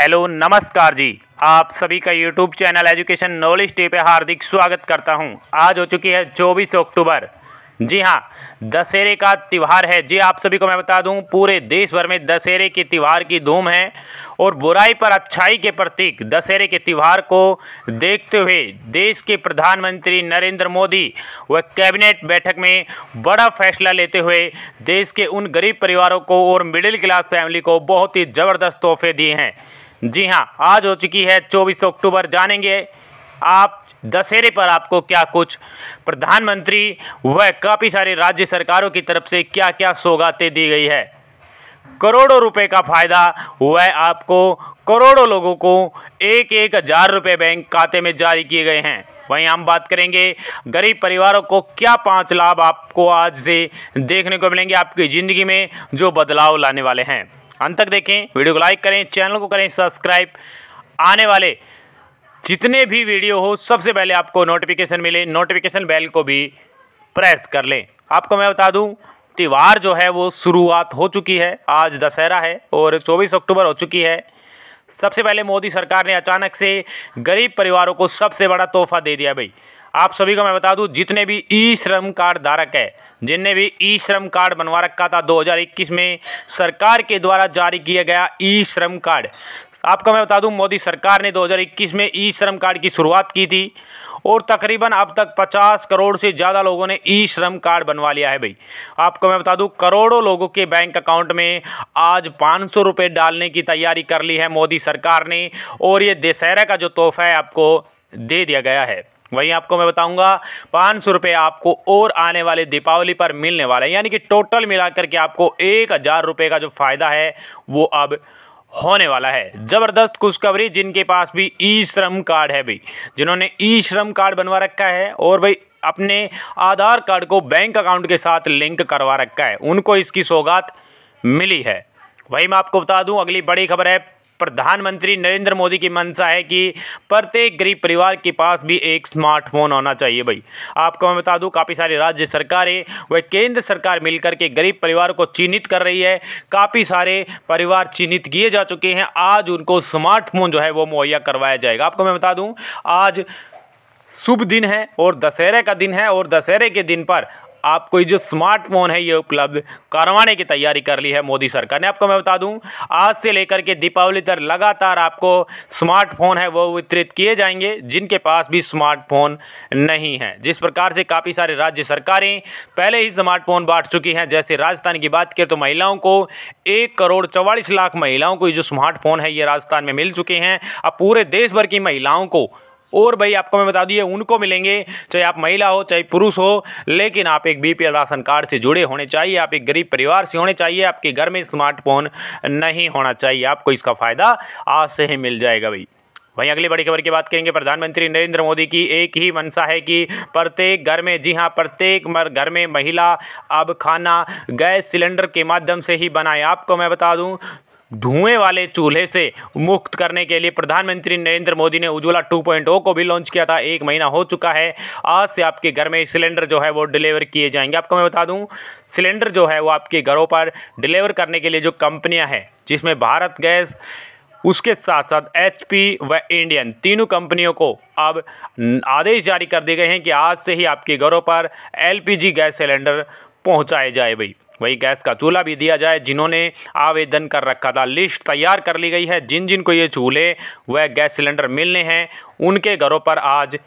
hello नमस्कार जी आप सभी का YouTube channel education knowledge day पे हार्दिक स्वागत करता हूं आज हो चुकी है चौबीस अक्टूबर जी हाँ दशहरे का त्यौहार है जी आप सभी को मैं बता दूं पूरे देश भर में दशहरे के त्यौहार की धूम है और बुराई पर अच्छाई के प्रतीक दशहरे के त्यौहार को देखते हुए देश के प्रधानमंत्री नरेंद्र मोदी व कैबिनेट बैठक में बड़ा फैसला लेते हुए देश के उन गरीब परिवारों को और मिडिल क्लास फैमिली को बहुत ही ज़बरदस्त तोहफे दिए हैं जी हाँ आज हो चुकी है 24 अक्टूबर जानेंगे आप दशहरे पर आपको क्या कुछ प्रधानमंत्री व काफ़ी सारे राज्य सरकारों की तरफ से क्या क्या सौगातें दी गई है करोड़ों रुपए का फायदा वह आपको करोड़ों लोगों को एक एक हज़ार रुपये बैंक खाते में जारी किए गए हैं वहीं हम बात करेंगे गरीब परिवारों को क्या पांच लाभ आपको आज से देखने को मिलेंगे आपकी ज़िंदगी में जो बदलाव लाने वाले हैं अंत तक देखें वीडियो को लाइक करें चैनल को करें सब्सक्राइब आने वाले जितने भी वीडियो हो सबसे पहले आपको नोटिफिकेशन मिले नोटिफिकेशन बेल को भी प्रेस कर लें आपको मैं बता दूं त्यौहार जो है वो शुरुआत हो चुकी है आज दशहरा है और 24 अक्टूबर हो चुकी है सबसे पहले मोदी सरकार ने अचानक से गरीब परिवारों को सबसे बड़ा तोहफा दे दिया भाई आप सभी को मैं बता दूं जितने भी ई श्रम कार्ड धारक है जिनने भी ई श्रम कार्ड बनवा रखा था 2021 में सरकार के द्वारा जारी किया गया ई श्रम कार्ड आपको मैं बता दूं मोदी सरकार ने 2021 में ई श्रम कार्ड की शुरुआत की थी और तकरीबन अब तक 50 करोड़ से ज़्यादा लोगों ने ई श्रम कार्ड बनवा लिया है भाई आपको मैं बता दूं करोड़ों लोगों के बैंक अकाउंट में आज पाँच सौ रुपये डालने की तैयारी कर ली है मोदी सरकार ने और ये दशहरा का जो तोहफा है आपको दे दिया गया है वहीं आपको मैं बताऊंगा पाँच सौ रुपये आपको और आने वाले दीपावली पर मिलने वाला है यानी कि टोटल मिलाकर के आपको एक हज़ार रुपये का जो फ़ायदा है वो अब होने वाला है ज़बरदस्त खुशखबरी जिनके पास भी ई श्रम कार्ड है भाई जिन्होंने ई श्रम कार्ड बनवा रखा है और भाई अपने आधार कार्ड को बैंक अकाउंट के साथ लिंक करवा रखा है उनको इसकी सौगात मिली है वही मैं आपको बता दूं अगली बड़ी खबर है प्रधानमंत्री नरेंद्र मोदी की मंशा है कि प्रत्येक गरीब परिवार के पास भी एक स्मार्टफोन होना चाहिए भाई आपको मैं बता दूं काफ़ी सारी राज्य सरकारें व केंद्र सरकार मिलकर के गरीब परिवार को चिन्हित कर रही है काफ़ी सारे परिवार चिन्हित किए जा चुके हैं आज उनको स्मार्टफोन जो है वो मुहैया करवाया जाएगा आपको मैं बता दूँ आज शुभ दिन है और दशहरे का दिन है और दशहरे के दिन पर आपको जो स्मार्टफोन है ये उपलब्ध करवाने की तैयारी कर ली है मोदी सरकार ने आपको मैं बता दूं आज से लेकर के दीपावली तक लगातार आपको स्मार्टफोन है वो वितरित किए जाएंगे जिनके पास भी स्मार्टफोन नहीं है जिस प्रकार से काफ़ी सारे राज्य सरकारें पहले ही स्मार्टफोन बांट चुकी हैं जैसे राजस्थान की बात करें तो महिलाओं को एक करोड़ चौवालीस लाख महिलाओं को ये जो स्मार्टफोन है ये राजस्थान में मिल चुके हैं अब पूरे देश भर की महिलाओं को और भाई आपको मैं बता दूँ ये उनको मिलेंगे चाहे आप महिला हो चाहे पुरुष हो लेकिन आप एक बीपीएल राशन कार्ड से जुड़े होने चाहिए आप एक गरीब परिवार से होने चाहिए आपके घर में स्मार्टफोन नहीं होना चाहिए आपको इसका फ़ायदा आज से ही मिल जाएगा भाई वहीं अगली बड़ी खबर की बात करेंगे प्रधानमंत्री नरेंद्र मोदी की एक ही मंशा है कि प्रत्येक घर में जी हाँ प्रत्येक घर में महिला अब खाना गैस सिलेंडर के माध्यम से ही बनाए आपको मैं बता दूं धुएं वाले चूल्हे से मुक्त करने के लिए प्रधानमंत्री नरेंद्र मोदी ने उज्ज्वला 2.0 को भी लॉन्च किया था एक महीना हो चुका है आज से आपके घर में सिलेंडर जो है वो डिलीवर किए जाएंगे आपको मैं बता दूं सिलेंडर जो है वो आपके घरों पर डिलीवर करने के लिए जो कंपनियां हैं जिसमें भारत गैस उसके साथ साथ एच व इंडियन तीनों कंपनियों को अब आदेश जारी कर दिए गए हैं कि आज से ही आपके घरों पर एल गैस सिलेंडर पहुँचाए जाए भाई वही गैस का चूल्हा भी दिया जाए जिन्होंने आवेदन कर रखा था लिस्ट तैयार कर ली गई है जिन जिन को ये चूल्हे व गैस सिलेंडर मिलने हैं उनके घरों पर आज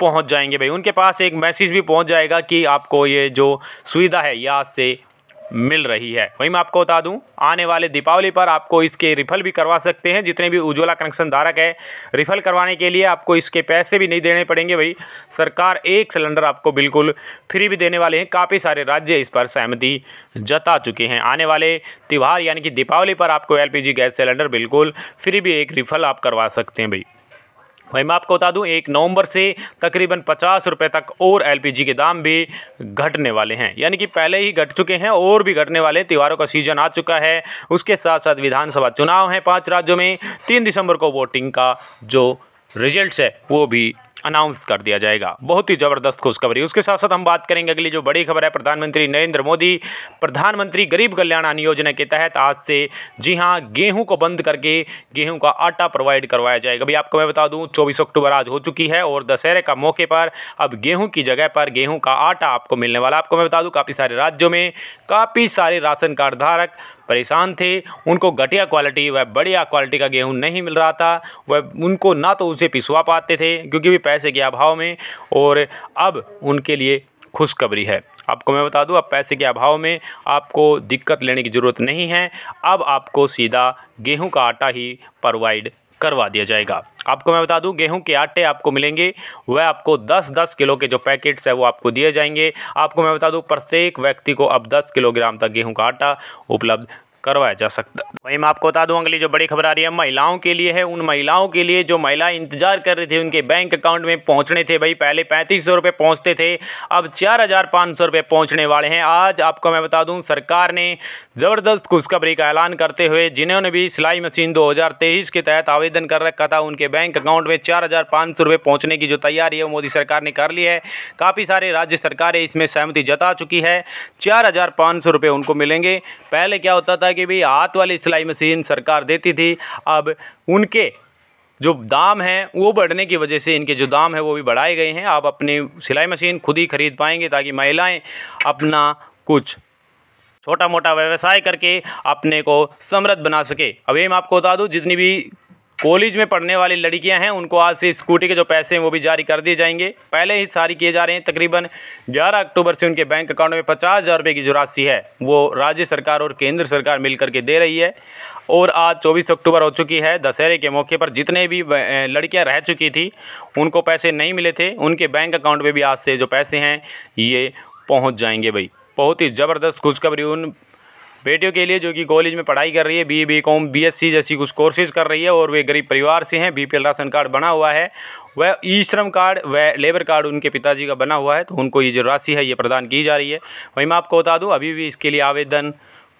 पहुंच जाएंगे भाई उनके पास एक मैसेज भी पहुंच जाएगा कि आपको ये जो सुविधा है यह आज से मिल रही है वहीं मैं आपको बता दूं आने वाले दीपावली पर आपको इसके रिफल भी करवा सकते हैं जितने भी उज्ज्वला कनेक्शन धारक है रिफल करवाने के लिए आपको इसके पैसे भी नहीं देने पड़ेंगे भाई सरकार एक सिलेंडर आपको बिल्कुल फ्री भी देने वाले हैं काफ़ी सारे राज्य इस पर सहमति जता चुके हैं आने वाले त्यौहार यानी कि दीपावली पर आपको एल गैस सिलेंडर बिल्कुल फ्री भी एक रिफल आप करवा सकते हैं भाई वहीं मैं आपको बता दूं एक नवंबर से तकरीबन पचास रुपये तक और एलपीजी के दाम भी घटने वाले हैं यानी कि पहले ही घट चुके हैं और भी घटने वाले त्योहारों का सीजन आ चुका है उसके साथ साथ विधानसभा चुनाव हैं पाँच राज्यों में तीन दिसंबर को वोटिंग का जो रिजल्ट्स है वो भी अनाउंस कर दिया जाएगा बहुत ही ज़बरदस्त खुशखबरी उसके साथ साथ हम बात करेंगे अगली जो बड़ी खबर है प्रधानमंत्री नरेंद्र मोदी प्रधानमंत्री गरीब कल्याण योजना के तहत आज से जी हाँ गेहूं को बंद करके गेहूं का आटा प्रोवाइड करवाया जाएगा अभी आपको मैं बता दूं 24 अक्टूबर आज हो चुकी है और दशहरे का मौके पर अब गेहूँ की जगह पर गेहूँ का आटा आपको मिलने वाला आपको मैं बता दूँ काफ़ी सारे राज्यों में काफ़ी सारे राशन कार्ड धारक परेशान थे उनको घटिया क्वालिटी व बढ़िया क्वालिटी का गेहूँ नहीं मिल रहा था वह उनको ना तो उसे पिसवा पाते थे क्योंकि भी पैसे के अभाव में और अब उनके लिए खुशखबरी है आपको मैं बता दूं अब पैसे के अभाव में आपको दिक्कत लेने की ज़रूरत नहीं है अब आपको सीधा गेहूं का आटा ही प्रोवाइड करवा दिया जाएगा आपको मैं बता दूं गेहूं के आटे आपको मिलेंगे वह आपको 10-10 किलो के जो पैकेट्स है वो आपको दिए जाएंगे आपको मैं बता दूं प्रत्येक व्यक्ति को अब 10 किलोग्राम तक गेहूं का आटा उपलब्ध करवाया जा सकता है वहीं मैं आपको बता दूं अगली जो बड़ी खबर आ रही है महिलाओं के लिए है उन महिलाओं के लिए जो महिला इंतजार कर रही थी उनके बैंक अकाउंट में पहुंचने थे भाई पहले पैंतीस सौ रुपये पहुँचते थे अब चार हज़ार पाँच सौ रुपये पहुँचने वाले हैं आज आपको मैं बता दूँ सरकार ने ज़बरदस्त खुशखबरी का ऐलान करते हुए जिन्होंने भी सिलाई मशीन दो के तहत आवेदन कर रखा था उनके बैंक अकाउंट में चार हज़ार पाँच सौ रुपये पहुँचने की जो तैयारी है वो मोदी सरकार ने कर ली है काफ़ी सारे राज्य सरकारें इसमें सहमति जता चुकी है चार हज़ार पाँच सौ रुपये उनको मिलेंगे पहले क्या होता था कि भाई हाथ वाली सिलाई मशीन सरकार देती थी अब उनके जो दाम हैं वो बढ़ने की वजह से इनके जो दाम है वो भी बढ़ाए गए हैं आप अपनी सिलाई मशीन खुद ही खरीद पाएंगे ताकि महिलाएं अपना कुछ छोटा मोटा व्यवसाय करके अपने को समृद्ध बना सके अभी मैं आपको बता दूँ जितनी भी कॉलेज में पढ़ने वाली लड़कियां हैं उनको आज से स्कूटी के जो पैसे हैं वो भी जारी कर दिए जाएंगे पहले ही सारी किए जा रहे हैं तकरीबन 11 अक्टूबर से उनके बैंक अकाउंट में पचास हज़ार रुपये की जो राशि है वो राज्य सरकार और केंद्र सरकार मिलकर के दे रही है और आज 24 अक्टूबर हो चुकी है दशहरे के मौके पर जितने भी लड़कियाँ रह चुकी थी उनको पैसे नहीं मिले थे उनके बैंक अकाउंट में भी आज से जो पैसे हैं ये पहुँच जाएंगे भाई बहुत ही ज़बरदस्त खुशखबरी उन बेटियों के लिए जो कि कॉलेज में पढ़ाई कर रही है B B com B S C जैसी कुछ कोर्सेज कर रही है और वे गरीब परिवार से हैं एल राशन कार्ड बना हुआ है वह ई श्रम कार्ड व लेबर कार्ड उनके पिताजी का बना हुआ है तो उनको ये जो राशि है ये प्रदान की जा रही है वहीं मैं आपको बता दूँ अभी भी इसके लिए आवेदन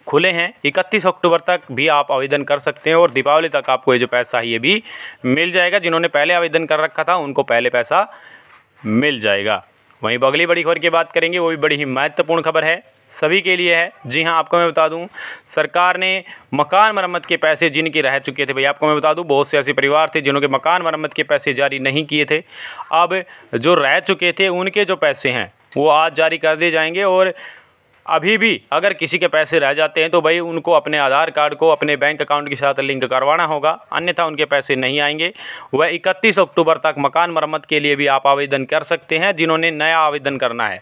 खुले हैं इकतीस अक्टूबर तक भी आप आवेदन कर सकते हैं और दीपावली तक आपको ये जो पैसा है ये भी मिल जाएगा जिन्होंने पहले आवेदन कर रखा था उनको पहले पैसा मिल जाएगा वहीं अगली बड़ी खबर की बात करेंगे वो भी बड़ी ही महत्वपूर्ण खबर है सभी के लिए है जी हाँ आपको मैं बता दूं सरकार ने मकान मरम्मत के पैसे जिनके रह चुके थे भाई आपको मैं बता दूं बहुत से ऐसे परिवार थे जिन्होंने मकान मरम्मत के पैसे जारी नहीं किए थे अब जो रह चुके थे उनके जो पैसे हैं वो आज जारी कर दिए जाएंगे और अभी भी अगर किसी के पैसे रह जाते हैं तो भाई उनको अपने आधार कार्ड को अपने बैंक अकाउंट के साथ लिंक करवाना होगा अन्यथा उनके पैसे नहीं आएंगे वह 31 अक्टूबर तक मकान मरम्मत के लिए भी आप आवेदन कर सकते हैं जिन्होंने नया आवेदन करना है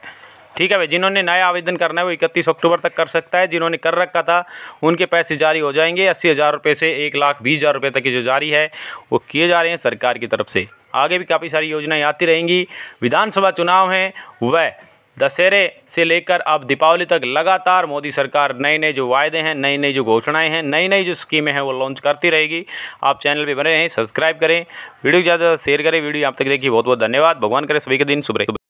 ठीक है भाई जिन्होंने नया आवेदन करना है वो इकतीस अक्टूबर तक कर सकता है जिन्होंने कर रखा था उनके पैसे जारी हो जाएंगे अस्सी हज़ार रुपये से एक लाख बीस हज़ार रुपये तक की जो जारी है वो किए जा रहे हैं सरकार की तरफ से आगे भी काफ़ी सारी योजनाएं आती रहेंगी विधानसभा चुनाव हैं वह दशहरे से लेकर अब दीपावली तक लगातार मोदी सरकार नए नए जो वायदे हैं नई नई जो घोषणाएं हैं नई नई जो स्कीमें हैं वो लॉन्च करती रहेगी आप चैनल पे बने रहें सब्सक्राइब करें वीडियो ज़्यादा शेयर करें वीडियो आप तक देखिए बहुत बहुत धन्यवाद भगवान करें सभी के दिन सुबह